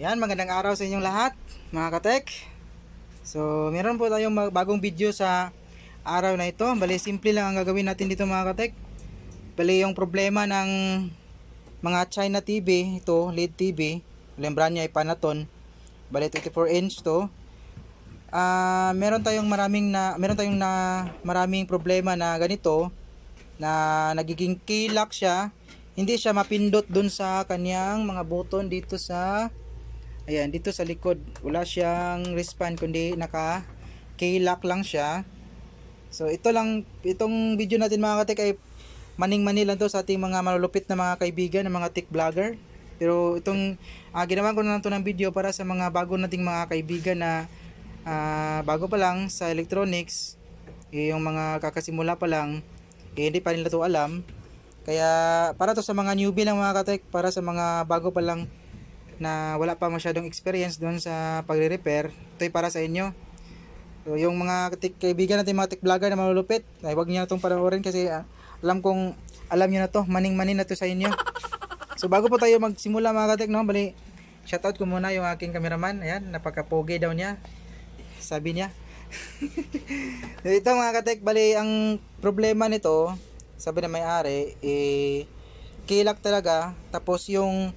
Yan, magandang araw sa inyong lahat, mga katek. So, meron po tayong bagong video sa araw na ito. Bali, simple lang ang gagawin natin dito, mga katek. Bali, yung problema ng mga China TV, ito, LED TV, lembra niya ay Panaton. Bali, 24 inch to. Uh, meron tayong maraming na meron tayong na maraming problema na ganito na nagiging key lock siya hindi siya mapindot dun sa kaniyang mga button dito sa Ayan, dito sa likod, wala siyang wristband kundi naka K-lock lang siya. So ito lang itong video natin mga katek ay maning-mani lang to sa ating mga malulupit na mga kaibigan, ng mga tech vlogger. Pero itong uh, ginawa ko na lang to ng video para sa mga bago nating mga kaibigan na uh, bago pa lang sa electronics, eh, yung mga kakasimula pa lang, eh, hindi pa nila to alam. Kaya para to sa mga newbie lang mga katek, para sa mga bago pa lang na wala pa masyadong experience doon sa pagre-repair, ito para sa inyo. So, yung mga kaibigan natin, mga tech vlogger na malulupit, ay wag niyo na itong panoorin kasi uh, alam kong alam niyo na to, maning-manin na to sa inyo. So bago po tayo magsimula mga katek, no, bali, shoutout ko muna yung aking cameraman. Ayan, napaka-pogi daw niya. Sabi niya. Ito mga katek, bali, ang problema nito, sabi na may-ari, eh, kilak talaga. Tapos yung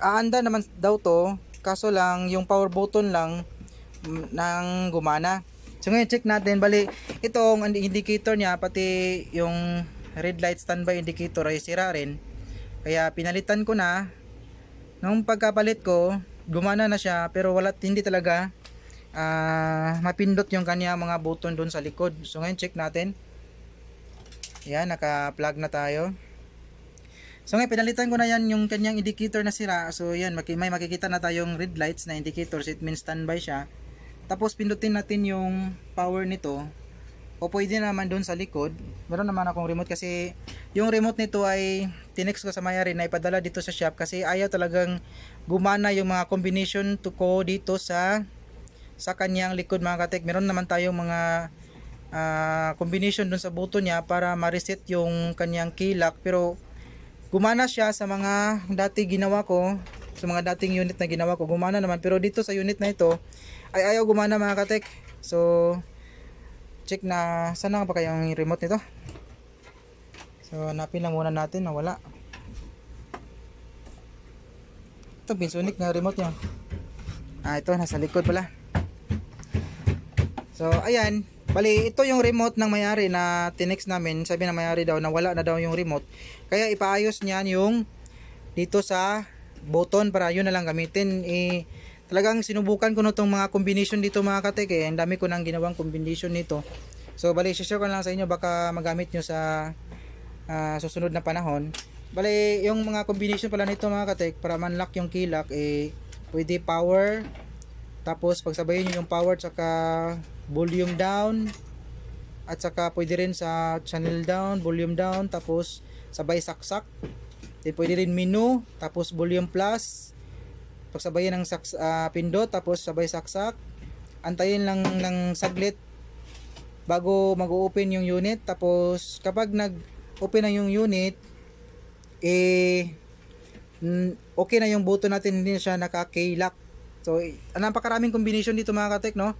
aanda naman daw to kaso lang yung power button lang mm, nang gumana so ngayon check natin bali itong indicator niya pati yung red light standby indicator ay sira rin kaya pinalitan ko na nung pagkapalit ko gumana na siya pero wala hindi talaga uh, mapindot yung kanya mga button doon sa likod so ngayon check natin yan naka plug na tayo So ngayon, pinalitan ko na yan yung kanyang indicator na sira. So yan, may makikita na tayong red lights na indicators. It means standby siya. Tapos pindutin natin yung power nito. O pwede naman doon sa likod. Meron naman akong remote kasi yung remote nito ay tinext ko sa maya rin na ipadala dito sa shop kasi ayaw talagang gumana yung mga combination to ko dito sa sa kanyang likod mga katek. Meron naman tayong mga uh, combination doon sa buto niya para ma-reset yung kanyang lock. pero gumana siya sa mga dati ginawa ko sa mga dating unit na ginawa ko gumana naman pero dito sa unit na ito ay ayaw gumana mga katek so check na sana ba kayong remote nito so hanapin lang muna natin na wala ito pinsunik na remote niya ah ito nasa likod pala so ayan Bali, ito yung remote ng mayari na tinex namin. Sabi ng mayari daw na wala na daw yung remote. Kaya ipaayos niyan yung dito sa button para yun na lang gamitin. Eh, talagang sinubukan ko na itong mga combination dito mga katek. Eh. Ang dami ko nang ginawang combination nito. So bali, share ko lang sa inyo. Baka magamit nyo sa uh, susunod na panahon. Bali, yung mga combination pala nito mga katek para manlock yung kilak. Eh, pwede power, tapos pagsabayin nyo yung power tsaka volume down at saka pwede rin sa channel down, volume down, tapos sabay saksak. Then pwede rin menu, tapos volume plus. Pagsabayin ng saks, uh, pindot, tapos sabay saksak. Antayin lang ng saglit bago mag-open yung unit. Tapos kapag nag-open na yung unit, eh okay na yung button natin, hindi na siya nakakailak So, eh, napakaraming combination dito mga katek, no?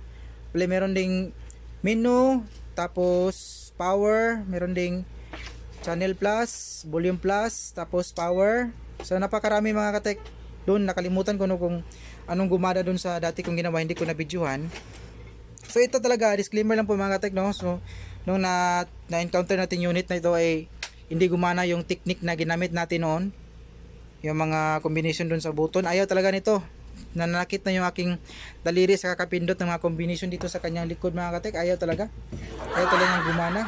Bale, meron ding menu, tapos power, meron ding channel plus, volume plus, tapos power. So, napakarami mga katek. Doon, nakalimutan ko no kung anong gumada doon sa dati kong ginawa, hindi ko na-videohan. So, ito talaga, disclaimer lang po mga katek, no? So, nung na, na-encounter natin unit na ito ay hindi gumana yung technique na ginamit natin noon. Yung mga combination doon sa button. Ayaw talaga nito nananakit na yung aking daliri sa kakapindot ng mga combination dito sa kanyang likod mga katek ayaw talaga ayaw talaga gumana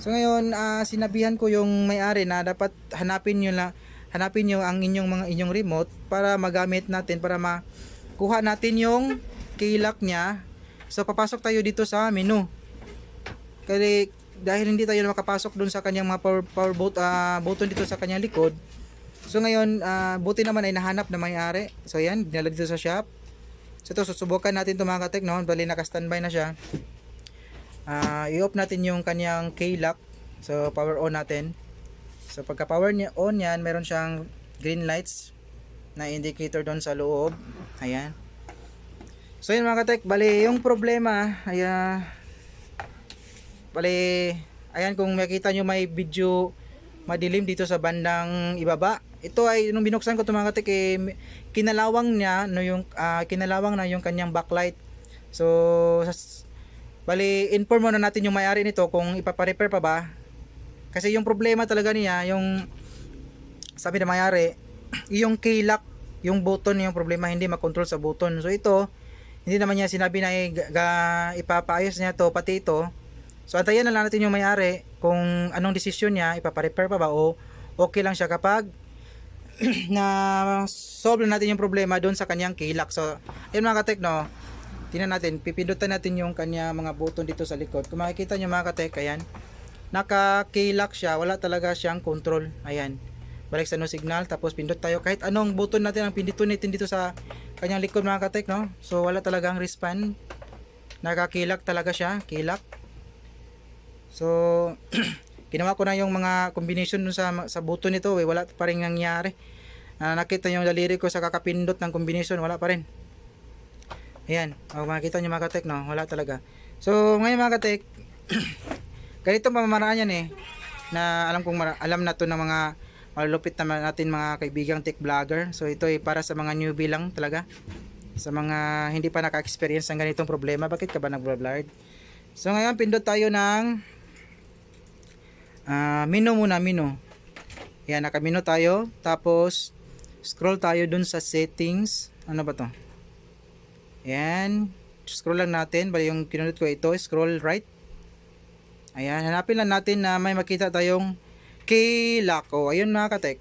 so ngayon uh, sinabihan ko yung may-ari na dapat hanapin nyo na hanapin nyo ang inyong mga inyong remote para magamit natin para makuha natin yung kilak niya so papasok tayo dito sa menu kasi dahil hindi tayo makapasok dun sa kanyang mga power, power bolt, uh, button dito sa kanyang likod So ngayon, uh, buti naman ay nahanap na may-ari. So ayan, dinala dito sa shop. So ito, susubukan natin ito mga katek. No? Bali, naka-standby na siya. Uh, i-off natin yung kanyang K-lock. So power on natin. So pagka power niya on yan, meron siyang green lights na indicator doon sa loob. Ayan. So yun mga katek, bali yung problema, ay ah, bali, ayan kung makita nyo may video madilim dito sa bandang ibaba ito ay nung binuksan ko mga katik eh, kinalawang niya no yung uh, kinalawang na yung kanyang backlight so sas, bali inform muna natin yung may-ari nito kung ipapa-repair pa ba kasi yung problema talaga niya yung sabi na may-ari yung key lock yung button yung problema hindi makontrol sa button so ito hindi naman niya sinabi na ipapaayos niya to pati ito so antayin na lang natin yung may-ari kung anong desisyon niya ipapa-repair pa ba o okay lang siya kapag na solve natin yung problema doon sa kanyang kilak. So, ayun mga katek, no? Tingnan natin, pipindutan natin yung kanya mga button dito sa likod. Kung makikita nyo mga katek, ayan. Nakakilak siya, wala talaga siyang control. Ayan. Balik sa no signal, tapos pindot tayo. Kahit anong button natin ang pindutin natin dito sa kanyang likod mga katek, no? So, wala talagang respond. Nakakilak talaga siya, kilak. So, Ginawa ko na yung mga combination dun sa, sa buto nito. Eh. Wala pa rin nangyari. Uh, nakita nyo yung daliri ko sa kakapindot ng combination. Wala pa rin. Ayan. O, oh, makikita nyo mga katek, no? Wala talaga. So, ngayon mga katek, ganito pamamaraan yan eh. Na alam kong alam na to ng mga malupit naman natin mga kaibigang tech vlogger. So, ito ay para sa mga newbie lang talaga. Sa mga hindi pa naka-experience ng ganitong problema. Bakit ka ba nag-vlog? So, ngayon, pindot tayo ng uh, ah, menu muna menu yan nakamenu tayo tapos scroll tayo dun sa settings ano ba to yan scroll lang natin bali yung kinunod ko ito scroll right ayan hanapin lang natin na may makita tayong key lako oh, ayun mga katek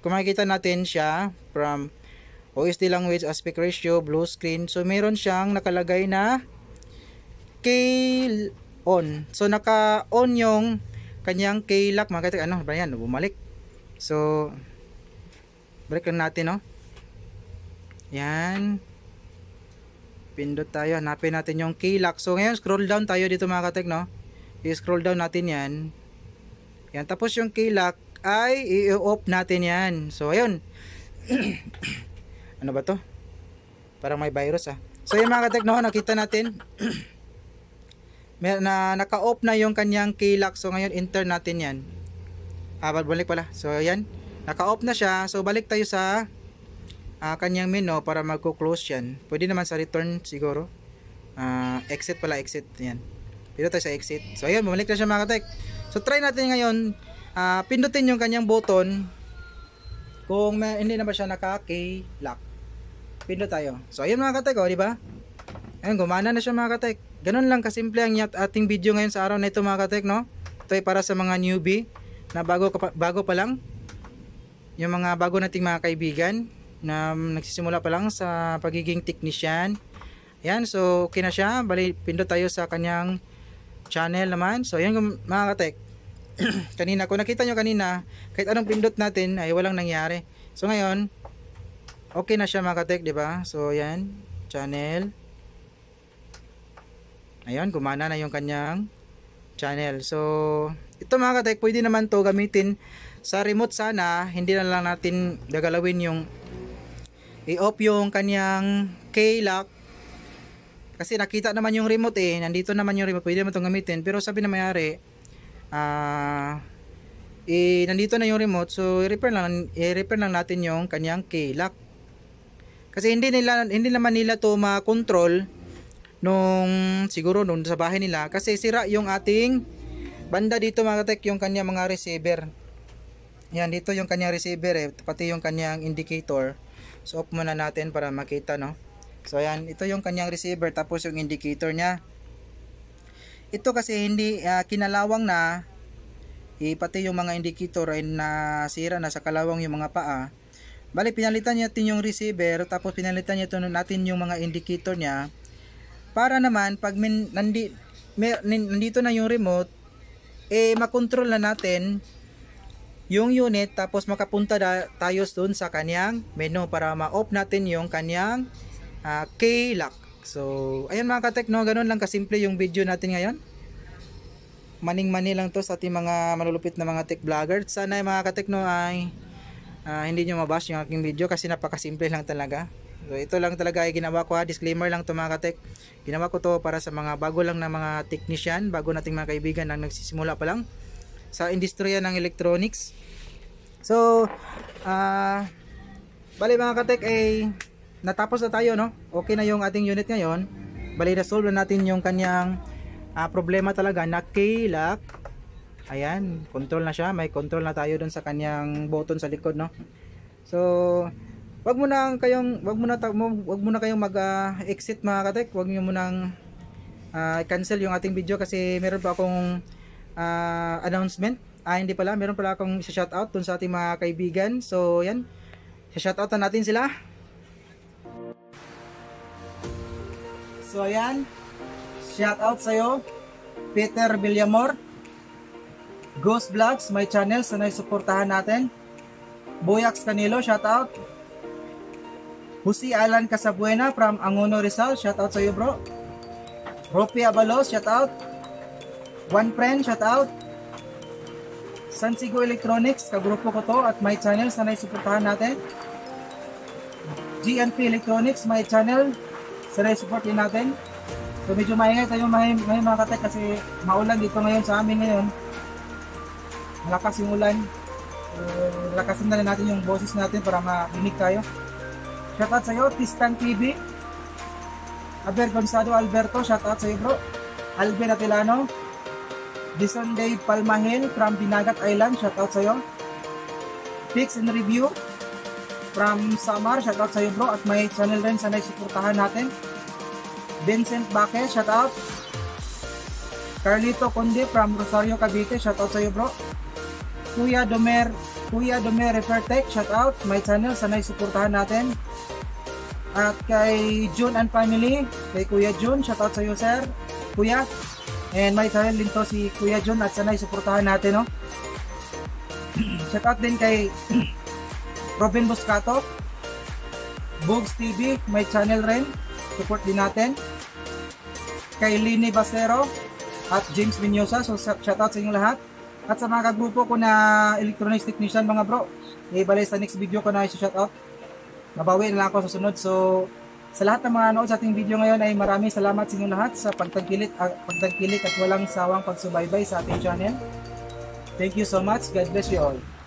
kung makikita natin siya from OSD language, aspect ratio, blue screen. So, meron siyang nakalagay na key on. So, naka-on yung kanyang kilak mga kaitik ano ba yan bumalik so break lang natin no yan pindot tayo hanapin natin yung kilak so ngayon scroll down tayo dito mga kaitik no i-scroll down natin yan yan tapos yung kilak ay i-off natin yan so ayun ano ba to parang may virus ah so yung mga kaitik no nakita natin na naka-off na yung kanyang key lock. So ngayon enter natin 'yan. Ah, balik pala. So 'yan, naka-off na siya. So balik tayo sa uh, kanyang menu para magko-close 'yan. Pwede naman sa return siguro. Uh, exit pala, exit 'yan. Dito tayo sa exit. So ayun, bumalik na siya mga katek. So try natin ngayon uh, pindutin yung kanyang button kung may, hindi ba siya naka-key lock. Pindot tayo. So ayun mga katek, oh, di ba? Ayun, gumana na siya mga katek. Ganun lang kasimple ang ating video ngayon sa araw na ito mga katek, no? Ito ay para sa mga newbie na bago, bago pa lang. Yung mga bago nating mga kaibigan na nagsisimula pa lang sa pagiging technician. Ayan, so okay na siya. Bali, pindot tayo sa kanyang channel naman. So ayan mga katek. kanina, kung nakita nyo kanina, kahit anong pindot natin ay walang nangyari. So ngayon, okay na siya mga katek, ba diba? So ayan, channel. Ayan, gumana na yung kanyang channel. So, ito mga katek, pwede naman to gamitin sa remote sana. Hindi na lang natin gagalawin yung i-off yung kanyang K-lock. Kasi nakita naman yung remote eh. Nandito naman yung remote. Pwede naman itong gamitin. Pero sabi na mayari, ah... Uh, eh, nandito na yung remote so i-repair lang i-repair lang natin yung kanyang k lock kasi hindi nila hindi naman nila to ma-control nung siguro nung sa bahay nila kasi sira yung ating banda dito mga tek yung kanya mga receiver yan dito yung kanya receiver eh pati yung kanyang indicator so off muna natin para makita no so ayan ito yung kanyang receiver tapos yung indicator niya ito kasi hindi uh, kinalawang na eh, pati yung mga indicator ay nasira na sa kalawang yung mga paa bali pinalitan natin yung receiver tapos pinalitan natin yung mga indicator niya para naman, pag min, nandi, mer, nandito na yung remote, eh makontrol na natin yung unit tapos makapunta da, tayo doon sa kanyang menu para ma-off natin yung kanyang uh, ah, K-lock. So, ayun mga katekno, ganun lang kasimple yung video natin ngayon. Maning-mani lang to sa ating mga malulupit na mga tech vlogger. Sana mga katekno ay uh, hindi nyo mabash yung aking video kasi napakasimple lang talaga. So, ito lang talaga ay ginawa ko ha. Disclaimer lang to mga katek. Ginawa ko to para sa mga bago lang na mga technician, bago nating mga kaibigan na nagsisimula pa lang sa industriya ng electronics. So, ah, uh, bali mga katek ay eh, natapos na tayo no. Okay na yung ating unit ngayon. Bali na solve na natin yung kanyang uh, problema talaga na kilak. Ayan, control na siya. May control na tayo doon sa kanyang button sa likod no. So, wag mo na kayong wag mo ah, na wag mo na kayong mag-exit uh, mga katek. Wag niyo muna uh, ah, cancel yung ating video kasi meron pa akong uh, announcement. Ah, hindi pala, meron pala akong shout out dun sa ating mga kaibigan. So, yan. Shout out na natin sila. So, ayan. Shout out sa iyo, Peter Villamor. Ghost Vlogs, my channel, sanay suportahan natin. Boyax Canilo, shout out. Jose Alan Casabuena from Angono Rizal. Shout out sa iyo, bro. Ropi Abalos, shout out. One Friend, shout out. Sansigo Electronics, kagrupo ko to at my channel, sanay suportahan natin. GNP Electronics, my channel, sanay support natin. So medyo maingay tayo may, may mga katek kasi maulan dito ngayon sa amin ngayon. Malakas yung ulan. Uh, lakasin na natin yung boses natin para ma makinig tayo. Shoutout sa'yo, Tistan TV. Aber Gonzalo Alberto, shoutout sa'yo bro. Alvin Atilano. Dison Dave Palmahil from Binagat Island, shoutout sa'yo. Fix and Review from Samar, shoutout sa'yo bro. At may channel rin sanay suportahan natin. Vincent Baque, shoutout. Carlito Conde from Rosario Cavite, shoutout sa'yo bro. Kuya Domer Kuya Dome Refer Tech, shout out. My channel, sanay suportahan natin. At kay June and family, kay Kuya June, shout out sa iyo sir. Kuya. And my channel din to si Kuya June at sanay suportahan natin no. shout out din kay Robin Buscato. Bugs TV, my channel rin. Support din natin. Kay Lini Basero at James Minosa. So shout out sa inyo lahat at sa mga grupo ko na electronics technician mga bro. ibalay eh, sa next video ko na i-shout out. Nabawi na lang ako sa sunod. So sa lahat ng mga nanood sa ating video ngayon ay maraming salamat sa inyo lahat sa pagtangkilik, uh, ah, pagtangkilik at walang sawang pagsubaybay sa ating channel. Thank you so much. God bless you all.